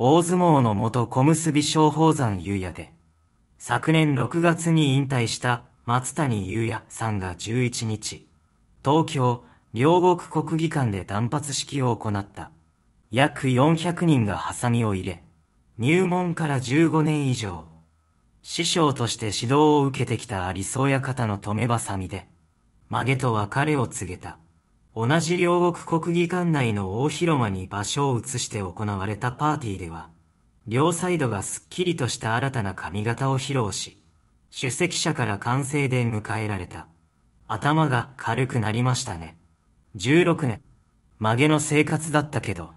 大相撲の元小結小宝山優也で、昨年6月に引退した松谷優也さんが11日、東京、両国国技館で断髪式を行った。約400人がハサミを入れ、入門から15年以上、師匠として指導を受けてきたありそうや方の止めばさみで、曲げと別れを告げた。同じ両国国技館内の大広間に場所を移して行われたパーティーでは、両サイドがスッキリとした新たな髪型を披露し、出席者から歓声で迎えられた。頭が軽くなりましたね。16年、曲げの生活だったけど、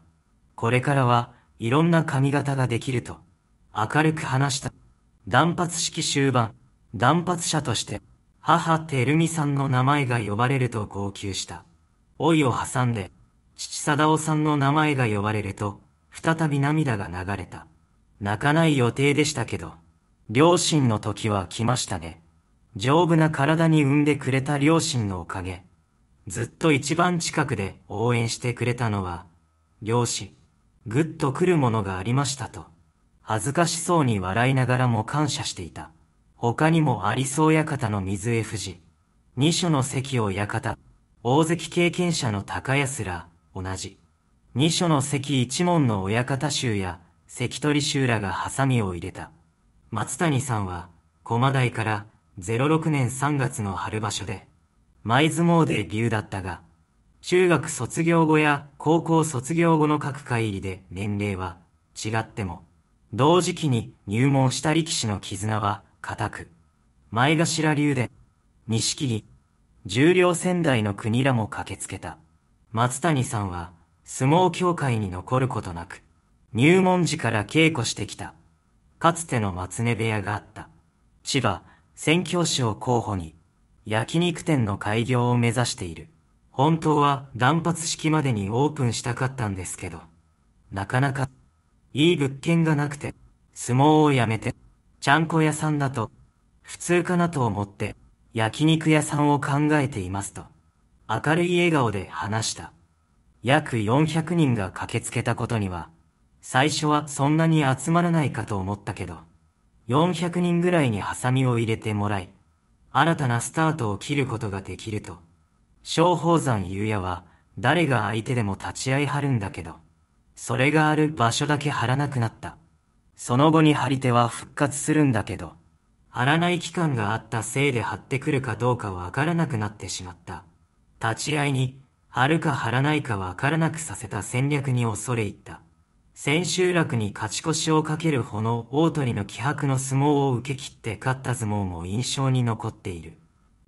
これからはいろんな髪型ができると、明るく話した。断髪式終盤、断髪者として、母てるみさんの名前が呼ばれると号泣した。老いを挟んで、父貞夫さんの名前が呼ばれると、再び涙が流れた。泣かない予定でしたけど、両親の時は来ましたね。丈夫な体に産んでくれた両親のおかげ。ずっと一番近くで応援してくれたのは、両親、ぐっと来るものがありましたと。恥ずかしそうに笑いながらも感謝していた。他にもありそう館の水江富士。二所の席を館。大関経験者の高安ら、同じ。二所の関一門の親方衆や、関取衆らがハサミを入れた。松谷さんは、駒台から06年3月の春場所で、舞相撲で牛だったが、中学卒業後や高校卒業後の各会入りで年齢は違っても、同時期に入門した力士の絆は固く、前頭流で、錦木、重量仙台の国らも駆けつけた。松谷さんは、相撲協会に残ることなく、入門時から稽古してきた。かつての松根部屋があった。千葉、宣教師を候補に、焼肉店の開業を目指している。本当は断髪式までにオープンしたかったんですけど、なかなか、いい物件がなくて、相撲をやめて、ちゃんこ屋さんだと、普通かなと思って、焼肉屋さんを考えていますと、明るい笑顔で話した。約400人が駆けつけたことには、最初はそんなに集まらないかと思ったけど、400人ぐらいにハサミを入れてもらい、新たなスタートを切ることができると、小宝山ゆうやは、誰が相手でも立ち合い張るんだけど、それがある場所だけ張らなくなった。その後に張り手は復活するんだけど、貼らない期間があったせいで貼ってくるかどうかわからなくなってしまった。立ち会いに、貼るか貼らないかわからなくさせた戦略に恐れ入った。千秋楽に勝ち越しをかける炎大鳥の気迫の相撲を受け切って勝った相撲も印象に残っている。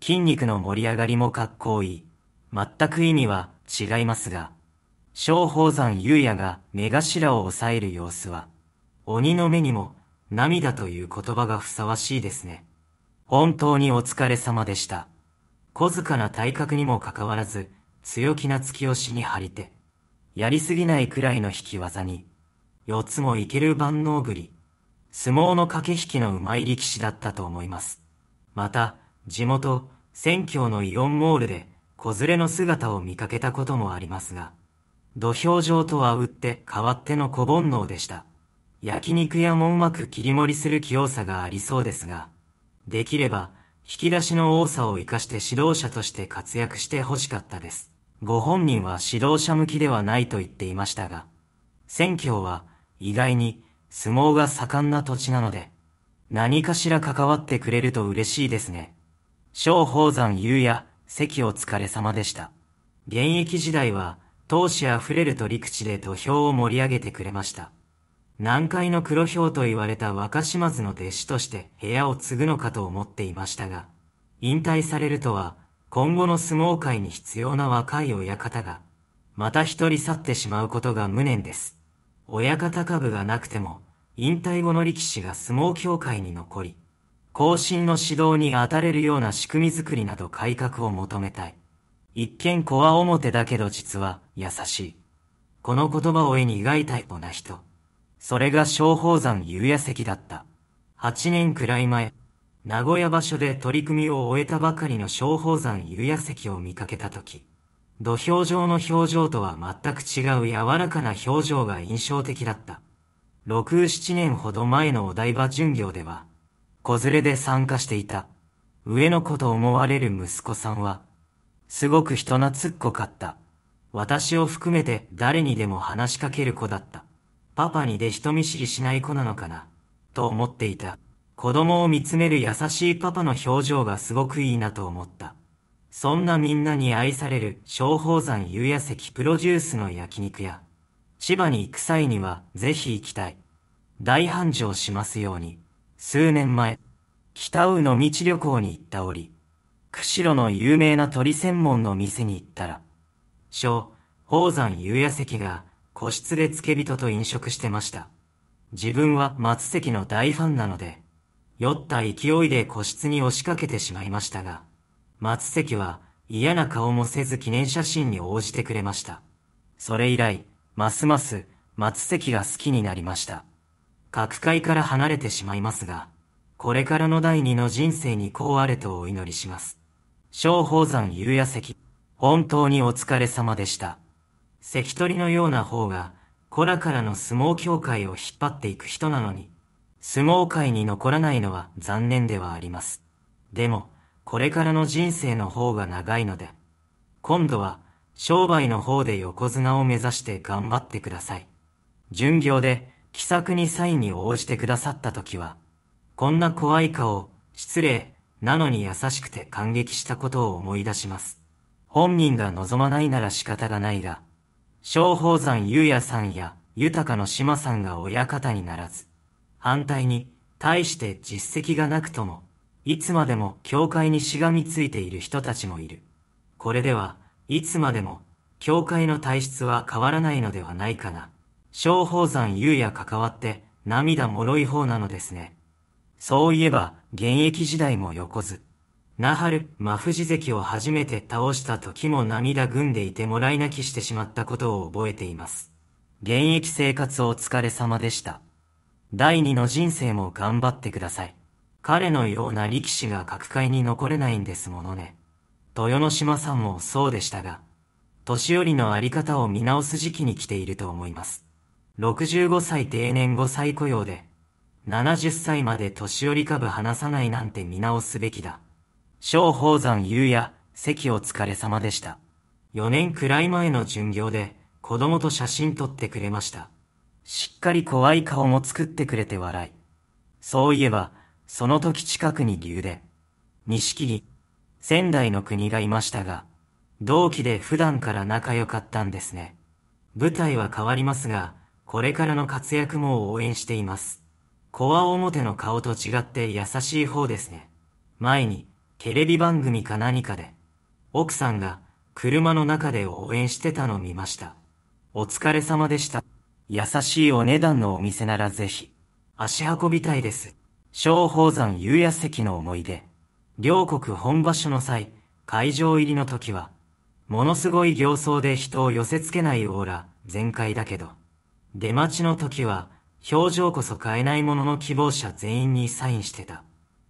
筋肉の盛り上がりもかっこいい。全く意味は違いますが、小宝山優也が目頭を抑える様子は、鬼の目にも涙という言葉がふさわしいですね。本当にお疲れ様でした。小塚な体格にもかかわらず、強気な突き押しに張り手。やりすぎないくらいの引き技に、四つもいける万能ぶり。相撲の駆け引きの上手い力士だったと思います。また、地元、選挙のイオンモールで、子連れの姿を見かけたこともありますが、土俵上とは打って変わっての小煩悩でした。焼肉屋もうまく切り盛りする器用さがありそうですが、できれば、引き出しの多さを活かして指導者として活躍してほしかったです。ご本人は指導者向きではないと言っていましたが、選挙は意外に相撲が盛んな土地なので、何かしら関わってくれると嬉しいですね。小宝山優也、席お疲れ様でした。現役時代は、闘志溢れる取り口で土俵を盛り上げてくれました。南海の黒豹と言われた若島津の弟子として部屋を継ぐのかと思っていましたが、引退されるとは、今後の相撲界に必要な若い親方が、また一人去ってしまうことが無念です。親方株がなくても、引退後の力士が相撲協会に残り、後進の指導に当たれるような仕組みづくりなど改革を求めたい。一見怖表だけど実は優しい。この言葉を絵に描いたような人。それが小宝山夕夜席だった。8年くらい前、名古屋場所で取り組みを終えたばかりの小宝山夕夜席を見かけた時、土俵上の表情とは全く違う柔らかな表情が印象的だった。6、7年ほど前のお台場巡業では、子連れで参加していた、上の子と思われる息子さんは、すごく人懐っこかった。私を含めて誰にでも話しかける子だった。パパにで人見知りしない子なのかな、と思っていた。子供を見つめる優しいパパの表情がすごくいいなと思った。そんなみんなに愛される小宝山夕夜石プロデュースの焼肉屋。千葉に行く際にはぜひ行きたい。大繁盛しますように。数年前、北宇の道旅行に行った折、釧路の有名な鳥専門の店に行ったら、小、宝山夕夜石が個室で付け人と飲食してました。自分は松関の大ファンなので、酔った勢いで個室に押しかけてしまいましたが、松関は嫌な顔もせず記念写真に応じてくれました。それ以来、ますます松関が好きになりました。各界から離れてしまいますが、これからの第二の人生にこうあれとお祈りします。小宝山うや席、本当にお疲れ様でした。関取のような方が、子らからの相撲協会を引っ張っていく人なのに、相撲界に残らないのは残念ではあります。でも、これからの人生の方が長いので、今度は、商売の方で横綱を目指して頑張ってください。巡業で、気さくにサインに応じてくださった時は、こんな怖い顔、失礼、なのに優しくて感激したことを思い出します。本人が望まないなら仕方がないが、松宝山ゆやさんや豊かの島さんが親方にならず、反対に、対して実績がなくとも、いつまでも教会にしがみついている人たちもいる。これでは、いつまでも、教会の体質は変わらないのではないかな。小宝山優也関わって、涙もろい方なのですね。そういえば、現役時代も横ず。ナハル、マフジ関を初めて倒した時も涙ぐんでいてもらい泣きしてしまったことを覚えています。現役生活お疲れ様でした。第二の人生も頑張ってください。彼のような力士が各界に残れないんですものね。豊ノ島さんもそうでしたが、年寄りのあり方を見直す時期に来ていると思います。65歳定年5歳雇用で、70歳まで年寄り株離さないなんて見直すべきだ。小宝山優也、席お疲れ様でした。4年くらい前の巡業で、子供と写真撮ってくれました。しっかり怖い顔も作ってくれて笑い。そういえば、その時近くに竜で、錦木、仙台の国がいましたが、同期で普段から仲良かったんですね。舞台は変わりますが、これからの活躍も応援しています。コア表の顔と違って優しい方ですね。前に、テレビ番組か何かで、奥さんが車の中で応援してたのを見ました。お疲れ様でした。優しいお値段のお店ならぜひ、足運びたいです。小宝山有夜席の思い出。両国本場所の際、会場入りの時は、ものすごい形相で人を寄せ付けないオーラ、全開だけど。出待ちの時は、表情こそ変えないものの希望者全員にサインしてた。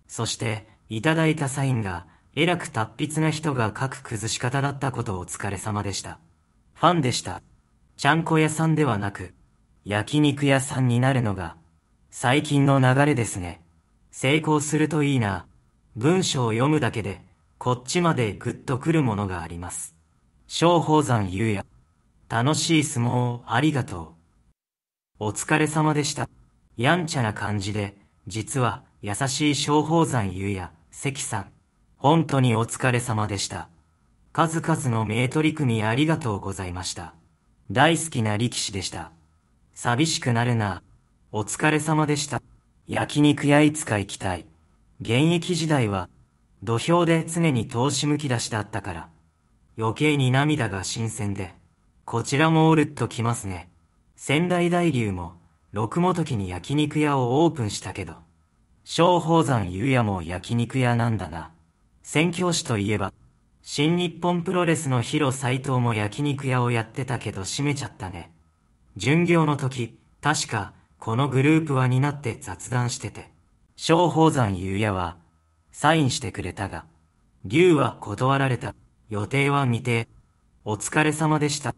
そして、いただいたサインが、えらく達筆な人が書く崩し方だったことお疲れ様でした。ファンでした。ちゃんこ屋さんではなく、焼肉屋さんになるのが、最近の流れですね。成功するといいな。文章を読むだけで、こっちまでぐっとくるものがあります。小宝山ゆうや。楽しい相撲をありがとう。お疲れ様でした。やんちゃな感じで、実は優しい小宝山ゆうや。関さん、本当にお疲れ様でした。数々の名取り組みありがとうございました。大好きな力士でした。寂しくなるな。お疲れ様でした。焼肉屋いつか行きたい。現役時代は、土俵で常に投資むき出しだったから、余計に涙が新鮮で、こちらもおるっと来ますね。仙台大流も、六本木に焼肉屋をオープンしたけど、小宝山ゆうやも焼肉屋なんだな。宣教師といえば、新日本プロレスのヒロ斎藤も焼肉屋をやってたけど閉めちゃったね。巡業の時、確か、このグループはになって雑談してて、小宝山ゆうやは、サインしてくれたが、竜は断られた。予定は未定。お疲れ様でした。